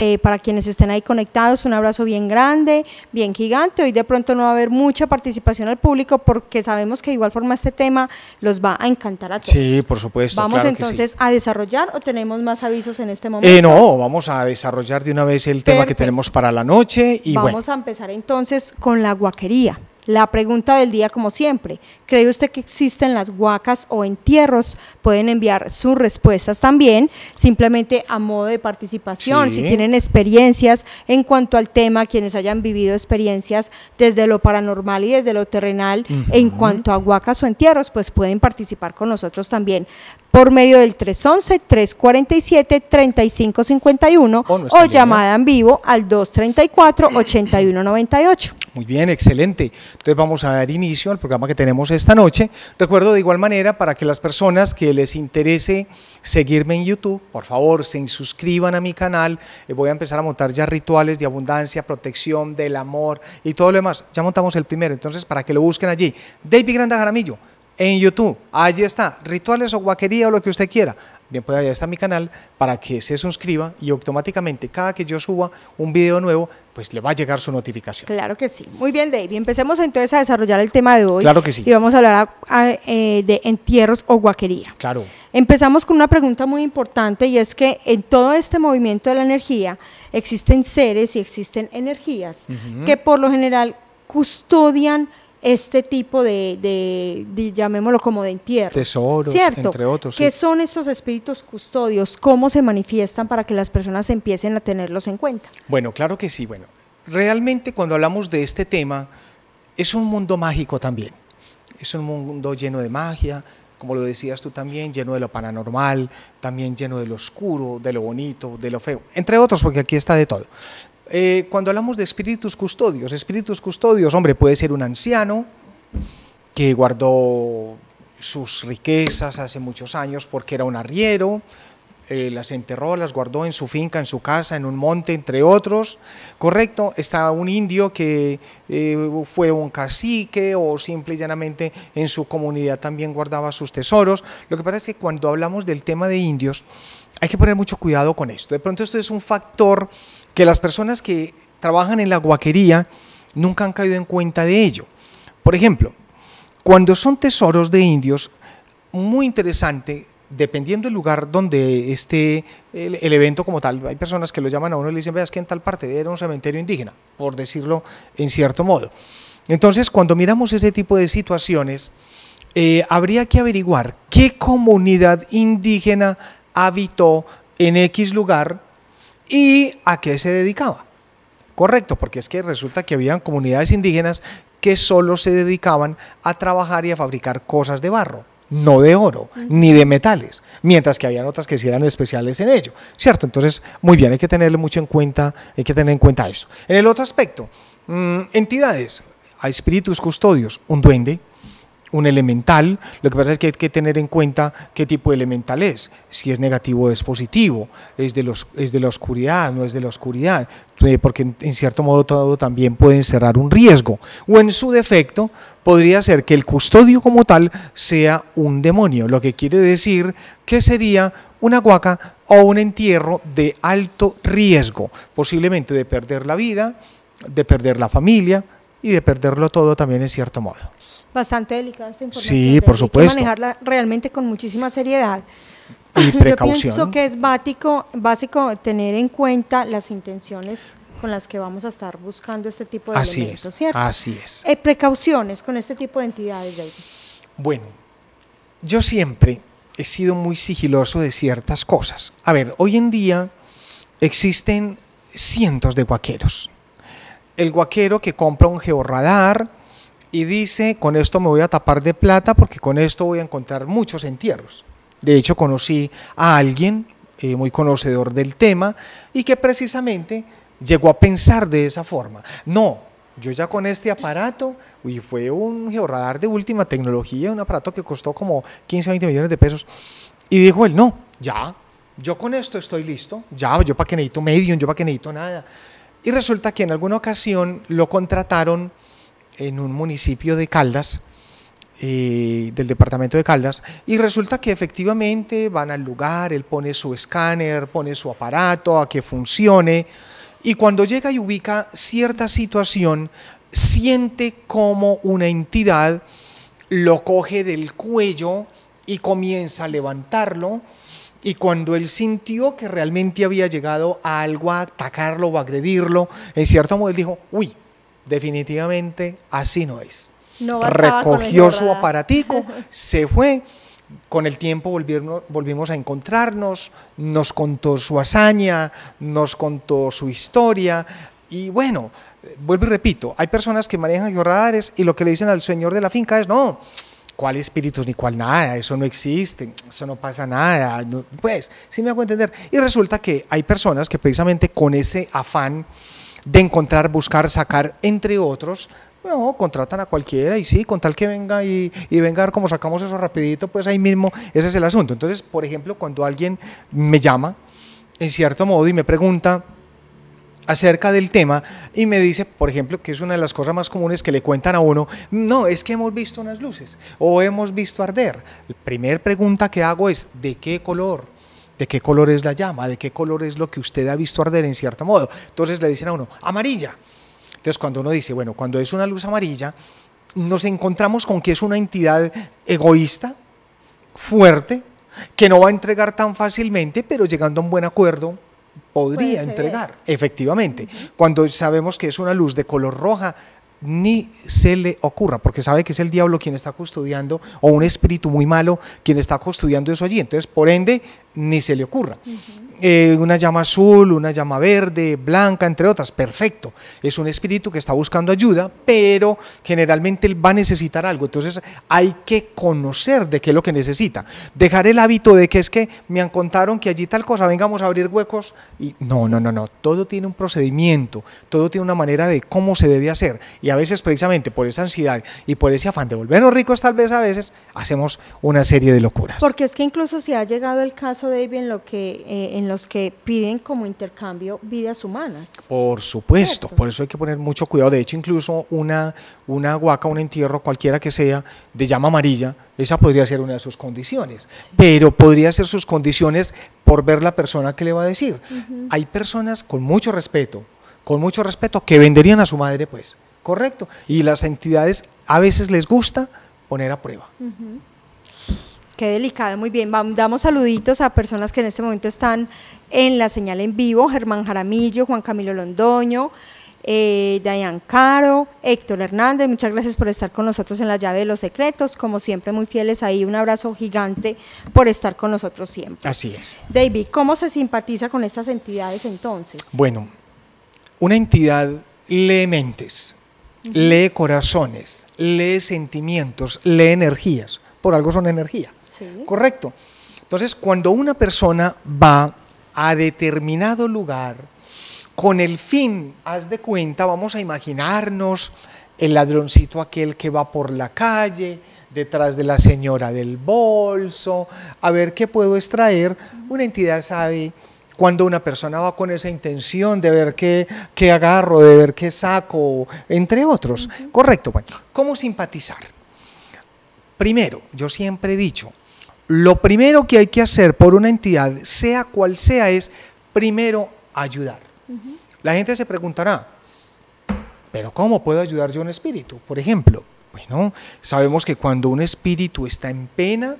Eh, para quienes estén ahí conectados, un abrazo bien grande, bien gigante. Hoy de pronto no va a haber mucha participación al público porque sabemos que de igual forma este tema los va a encantar a todos. Sí, por supuesto. Vamos entonces a desarrollar o tenemos más avisos en este momento. Eh, no, vamos a desarrollar de una vez el tema que tenemos para la noche y vamos a empezar entonces con la guaquería. La pregunta del día, como siempre, ¿cree usted que existen las huacas o entierros? Pueden enviar sus respuestas también, simplemente a modo de participación, si tienen experiencias en cuanto al tema, quienes hayan vivido experiencias desde lo paranormal y desde lo terrenal en cuanto a huacas o entierros, pues pueden participar con nosotros también por medio del 311-347-3551 o llamada en vivo al 234-8198. Muy bien, excelente. Entonces vamos a dar inicio al programa que tenemos esta noche. Recuerdo de igual manera para que las personas que les interese seguirme en YouTube, por favor, se suscriban a mi canal. Eh, voy a empezar a montar ya rituales de abundancia, protección, del amor y todo lo demás. Ya montamos el primero, entonces para que lo busquen allí. David Granda Jaramillo en YouTube. Allí está, rituales o guaquería o lo que usted quiera bien pues allá está mi canal para que se suscriba y automáticamente cada que yo suba un video nuevo, pues le va a llegar su notificación. Claro que sí. Muy bien, David. Empecemos entonces a desarrollar el tema de hoy. Claro que sí. Y vamos a hablar eh, de entierros o guaquería. Claro. Empezamos con una pregunta muy importante y es que en todo este movimiento de la energía existen seres y existen energías que por lo general custodian este tipo de, de, llamémoslo como de entierro. Tesoros, ¿cierto? entre otros. ¿Qué son esos espíritus custodios? ¿Cómo se manifiestan para que las personas empiecen a tenerlos en cuenta? Bueno, claro que sí. Bueno, realmente cuando hablamos de este tema, es un mundo mágico también. Es un mundo lleno de magia, como lo decías tú también, lleno de lo paranormal, también lleno de lo oscuro, de lo bonito, de lo feo, entre otros, porque aquí está de todo. Eh, cuando hablamos de espíritus custodios, espíritus custodios, hombre, puede ser un anciano que guardó sus riquezas hace muchos años porque era un arriero, eh, las enterró, las guardó en su finca, en su casa, en un monte, entre otros. Correcto, está un indio que eh, fue un cacique o simple y llanamente en su comunidad también guardaba sus tesoros. Lo que pasa es que cuando hablamos del tema de indios, hay que poner mucho cuidado con esto. De pronto esto es un factor que las personas que trabajan en la guaquería nunca han caído en cuenta de ello. Por ejemplo, cuando son tesoros de indios, muy interesante, dependiendo del lugar donde esté el, evento como tal, hay personas que lo llaman a uno y le dicen, veas que en tal parte era un cementerio indígena, por decirlo en cierto modo. Entonces, cuando miramos ese tipo de situaciones, eh, habría que averiguar qué comunidad indígena habitó en X lugar y a qué se dedicaba. Correcto, porque es que resulta que habían comunidades indígenas que solo se dedicaban a trabajar y a fabricar cosas de barro, no de oro, ni de metales, mientras que había otras que sí eran especiales en ello, ¿cierto? Entonces, muy bien, hay que tenerle mucho en cuenta, hay que tener en cuenta eso. En el otro aspecto, mm, entidades, a espíritus custodios, un duende, un elemental, lo que pasa es que hay que tener en cuenta qué tipo de elemental es, si es negativo o es positivo, es de, los, es de la oscuridad, no es de la oscuridad, eh, porque en, cierto modo todo también puede encerrar un riesgo, o en su defecto podría ser que el custodio como tal sea un demonio, lo que quiere decir que sería una guaca o un entierro de alto riesgo, posiblemente de perder la vida, de perder la familia y de perderlo todo también en cierto modo bastante delicada esta información. Sí, por supuesto. Hay que manejarla realmente con muchísima seriedad. Y precaución. Yo pienso que es básico, básico tener en cuenta las intenciones con las que vamos a estar buscando este tipo de así ¿cierto? Así es. Eh, precauciones con este tipo de entidades, David. Bueno, yo siempre he sido muy sigiloso de ciertas cosas. A ver, hoy en día existen cientos de guaqueros. El guaquero que compra un georradar, y dice, con esto me voy a tapar de plata porque con esto voy a encontrar muchos entierros. De hecho, conocí a alguien eh, muy conocedor del tema y que precisamente llegó a pensar de esa forma. No, yo ya con este aparato, y fue un georradar de última tecnología, un aparato que costó como 15, 20 millones de pesos, y dijo él, no, ya, yo con esto estoy listo, ya, yo para qué necesito medium, yo para qué necesito nada. Y resulta que en alguna ocasión lo contrataron en un municipio de Caldas, eh, del departamento de Caldas, y resulta que efectivamente van al lugar, él pone su escáner, pone su aparato a que funcione, y cuando llega y ubica cierta situación, siente como una entidad lo coge del cuello y comienza a levantarlo, y cuando él sintió que realmente había llegado a algo a atacarlo o agredirlo, en cierto modo él dijo, uy, Definitivamente así no es. Recogió su aparatico, se fue. Con el tiempo volvimos, a encontrarnos, nos contó su hazaña, nos contó su historia, y bueno, vuelvo y repito, hay personas que manejan georradares y lo que le dicen al señor de la finca es, no, cuál espíritu ni cuál nada, eso no existe, eso no pasa nada, pues, sí me hago entender. Y resulta que hay personas que precisamente con ese afán de encontrar, buscar, sacar, entre otros. contratan a cualquiera y sí, con tal que venga y, y venga a ver cómo sacamos eso rapidito, pues ahí mismo ese es el asunto. Entonces, por ejemplo, cuando alguien me llama, en cierto modo, y me pregunta, acerca del tema y me dice, por ejemplo, que es una de las cosas más comunes que le cuentan a uno, no, es que hemos visto unas luces o hemos visto arder. La primera pregunta que hago es, ¿de qué color? de qué color es la llama, de qué color es lo que usted ha visto arder en cierto modo. Entonces le dicen a uno, amarilla. Entonces cuando uno dice, bueno, cuando es una luz amarilla, nos encontramos con que es una entidad egoísta, fuerte, que no va a entregar tan fácilmente, pero llegando a un buen acuerdo podría entregar, efectivamente. Cuando sabemos que es una luz de color roja, ni se le ocurra, porque sabe que es el diablo quien está custodiando, o un espíritu muy malo quien está custodiando eso allí. Entonces, por ende, ni se le ocurra. Eh, una llama azul, una llama verde, blanca, entre otras. Perfecto. Es un espíritu que está buscando ayuda, pero generalmente él va a necesitar algo. Entonces hay que conocer de qué es lo que necesita. Dejar el hábito de que es que me han contado que allí tal cosa, vengamos a abrir huecos. Y no, no, no, no. Todo tiene un procedimiento, todo tiene una manera de cómo se debe hacer. Y a veces precisamente por esa ansiedad y por ese afán de volvernos ricos tal vez a veces, hacemos una serie de locuras. Porque es que incluso se ha llegado el caso, David, en lo que... Eh, en los que piden como intercambio vidas humanas. Por supuesto, por eso hay que poner mucho cuidado. De hecho, incluso una, una huaca, un entierro, cualquiera que sea, de llama amarilla, esa podría ser una de sus condiciones. Pero podría ser sus condiciones por ver la persona que le va a decir. Hay personas con mucho respeto, con mucho respeto, que venderían a su madre, pues, correcto. Y las entidades a veces les gusta poner a prueba. Qué delicado, muy bien. damos saluditos a personas que en este momento están en la señal en vivo, Germán Jaramillo, Juan Camilo Londoño, eh, Dayan Caro, Héctor Hernández, muchas gracias por estar con nosotros en la llave de los secretos, como siempre muy fieles ahí, un abrazo gigante por estar con nosotros siempre. Así es. David, ¿cómo se simpatiza con estas entidades entonces? Bueno, una entidad lee mentes, lee corazones, lee sentimientos, lee energías, por algo son energía. Correcto. Entonces, cuando una persona va a determinado lugar con el fin, haz de cuenta, vamos a imaginarnos el ladroncito aquel que va por la calle, detrás de la señora del bolso, a ver qué puedo extraer. Una entidad sabe cuando una persona va con esa intención de ver qué, qué agarro, de ver qué saco, entre otros. Correcto, bueno, ¿cómo simpatizar? Primero, yo siempre he dicho, lo primero que hay que hacer por una entidad, sea cual sea, es primero ayudar. La gente se preguntará, pero ¿cómo puedo ayudar yo a un espíritu? Por ejemplo, bueno, sabemos que cuando un espíritu está en pena,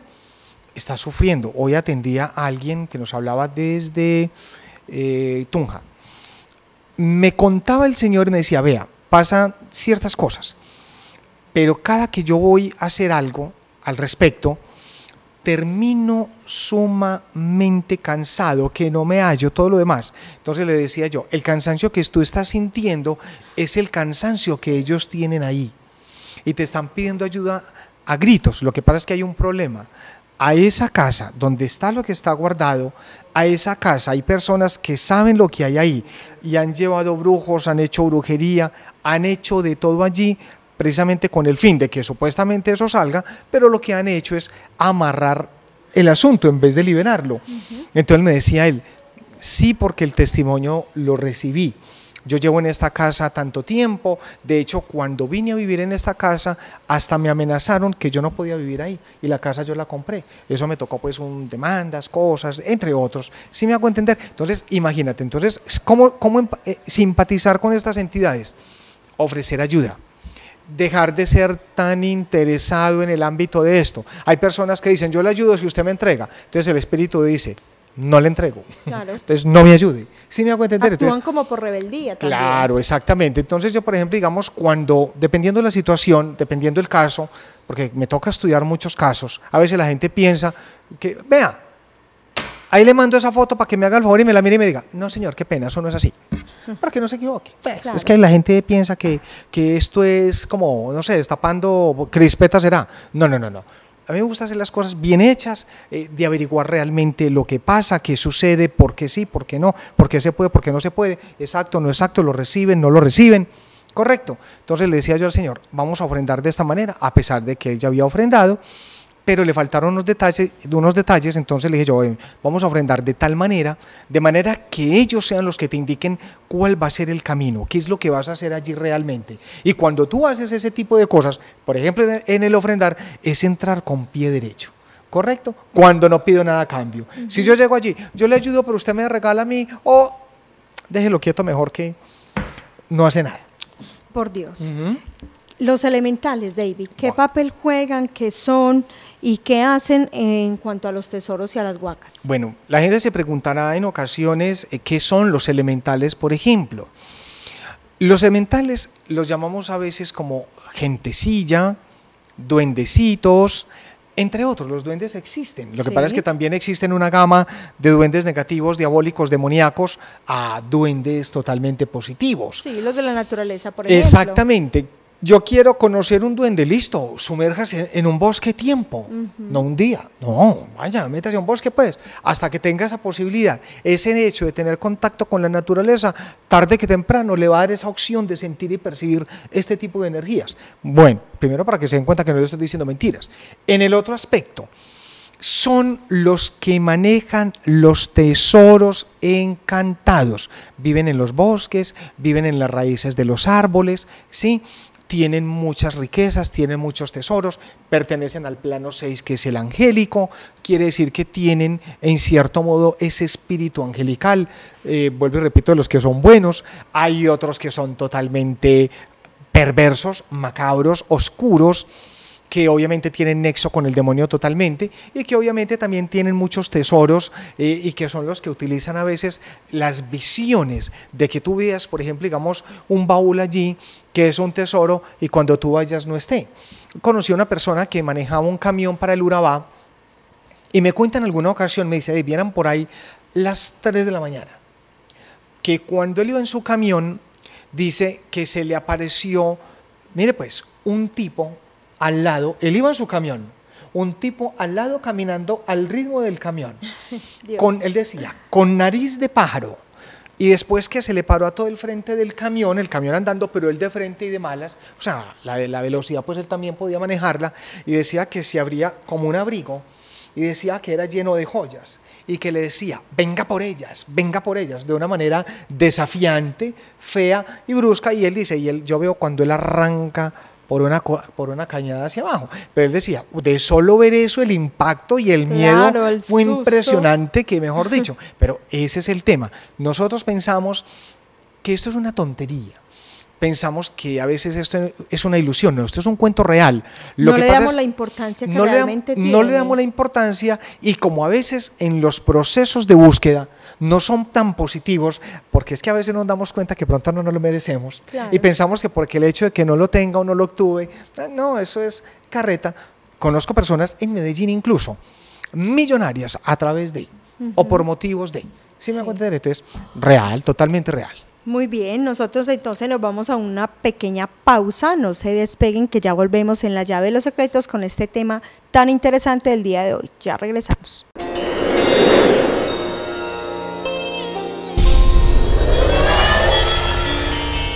está sufriendo. Hoy atendía a alguien que nos hablaba desde eh, Tunja. Me contaba el Señor y me decía, vea, pasan ciertas cosas pero cada que yo voy a hacer algo al respecto, termino sumamente cansado, que no me hallo, todo lo demás. Entonces le decía yo, el cansancio que tú estás sintiendo es el cansancio que ellos tienen ahí. Y te están pidiendo ayuda a gritos. Lo que pasa es que hay un problema. A esa casa donde está lo que está guardado, a esa casa hay personas que saben lo que hay ahí y han llevado brujos, han hecho brujería, han hecho de todo allí precisamente con el fin de que supuestamente eso salga, pero lo que han hecho es amarrar el asunto en vez de liberarlo. Entonces me decía él, sí porque el testimonio lo recibí. Yo llevo en esta casa tanto tiempo, de hecho cuando vine a vivir en esta casa hasta me amenazaron que yo no podía vivir ahí y la casa yo la compré. Eso me tocó pues un demandas, cosas, entre otros. Si me hago entender? Entonces imagínate, entonces ¿cómo, cómo eh, simpatizar con estas entidades? Ofrecer ayuda dejar de ser tan interesado en el ámbito de esto. Hay personas que dicen, yo le ayudo si usted me entrega. Entonces el espíritu dice, no le entrego. Entonces no me ayude. Sí me hago entender. Actúan como por rebeldía Claro, exactamente. Entonces yo, por ejemplo, digamos, cuando, dependiendo de la situación, dependiendo del caso, porque me toca estudiar muchos casos, a veces la gente piensa que, vea, ahí le mando esa foto para que me haga el favor y me la mire y me diga, no señor, qué pena, eso no es así para que no se equivoque. Pues, es que la gente piensa que, que esto es como, no sé, destapando crispeta será. No, no, no, no. A mí me gusta hacer las cosas bien hechas, eh, de averiguar realmente lo que pasa, qué sucede, por qué sí, por qué no, por qué se puede, por qué no se puede, exacto, no exacto, lo reciben, no lo reciben. Correcto. Entonces le decía yo al Señor, vamos a ofrendar de esta manera, a pesar de que él ya había ofrendado pero le faltaron unos detalles, unos detalles entonces le dije yo, vamos a ofrendar de tal manera, de manera que ellos sean los que te indiquen cuál va a ser el camino, qué es lo que vas a hacer allí realmente. Y cuando tú haces ese tipo de cosas, por ejemplo en el ofrendar, es entrar con pie derecho. ¿Correcto? Cuando no pido nada a cambio. Si yo llego allí, yo le ayudo, pero usted me regala a mí, o déjelo quieto mejor que no hace nada. Por Dios. Los elementales, David, ¿qué papel juegan, qué son y qué hacen en cuanto a los tesoros y a las huacas? Bueno, la gente se preguntará en ocasiones eh, qué son los elementales, por ejemplo. Los elementales los llamamos a veces como gentecilla, duendecitos, entre otros, los duendes existen. Lo que pasa es que también existen una gama de duendes negativos, diabólicos, demoníacos, a duendes totalmente positivos. Sí, los de la naturaleza, por ejemplo. Exactamente yo quiero conocer un duende, listo, sumérjase en un bosque tiempo, no un día, no, vaya, métase en un bosque pues, hasta que tenga esa posibilidad. Ese hecho de tener contacto con la naturaleza, tarde que temprano, le va a dar esa opción de sentir y percibir este tipo de energías. Bueno, primero para que se den cuenta que no le estoy diciendo mentiras. En el otro aspecto, son los que manejan los tesoros encantados. Viven en los bosques, viven en las raíces de los árboles, ¿sí? tienen muchas riquezas, tienen muchos tesoros, pertenecen al plano 6 que es el angélico, quiere decir que tienen en cierto modo ese espíritu angelical, eh, vuelvo y repito, los que son buenos, hay otros que son totalmente perversos, macabros, oscuros, que obviamente tienen nexo con el demonio totalmente y que obviamente también tienen muchos tesoros eh, y que son los que utilizan a veces las visiones de que tú veas, por ejemplo, digamos, un baúl allí que es un tesoro y cuando tú vayas no esté. Conocí a una persona que manejaba un camión para el Urabá y me cuenta en alguna ocasión, me dice, vieran por ahí las 3 de la mañana, que cuando él iba en su camión, dice que se le apareció, mire pues, un tipo al lado, él iba en su camión, un tipo al lado caminando al ritmo del camión. Con, él decía, con nariz de pájaro. Y después que se le paró a todo el frente del camión, el camión andando, pero él de frente y de malas, o sea, la, la velocidad pues él también podía manejarla, y decía que se abría como un abrigo, y decía que era lleno de joyas, y que le decía, venga por ellas, venga por ellas, de una manera desafiante, fea y brusca, y él dice, y él, yo veo cuando él arranca por una, por una cañada hacia abajo. Pero él decía, de solo ver eso, el impacto y el miedo fue impresionante, que mejor dicho. Pero ese es el tema. Nosotros pensamos que esto es una tontería pensamos que a veces esto es una ilusión, no, esto es un cuento real. no le damos la importancia que realmente tiene. No le damos la importancia y como a veces en los procesos de búsqueda no son tan positivos, porque es que a veces nos damos cuenta que pronto no nos lo merecemos y pensamos que porque el hecho de que no lo tenga o no lo obtuve, ah, no, eso es carreta. Conozco personas en Medellín incluso, millonarias a través de, o por motivos de. Si me acuerdo es real, totalmente real. Muy bien, nosotros entonces nos vamos a una pequeña pausa, no se despeguen que ya volvemos en la llave de los secretos con este tema tan interesante del día de hoy. Ya regresamos.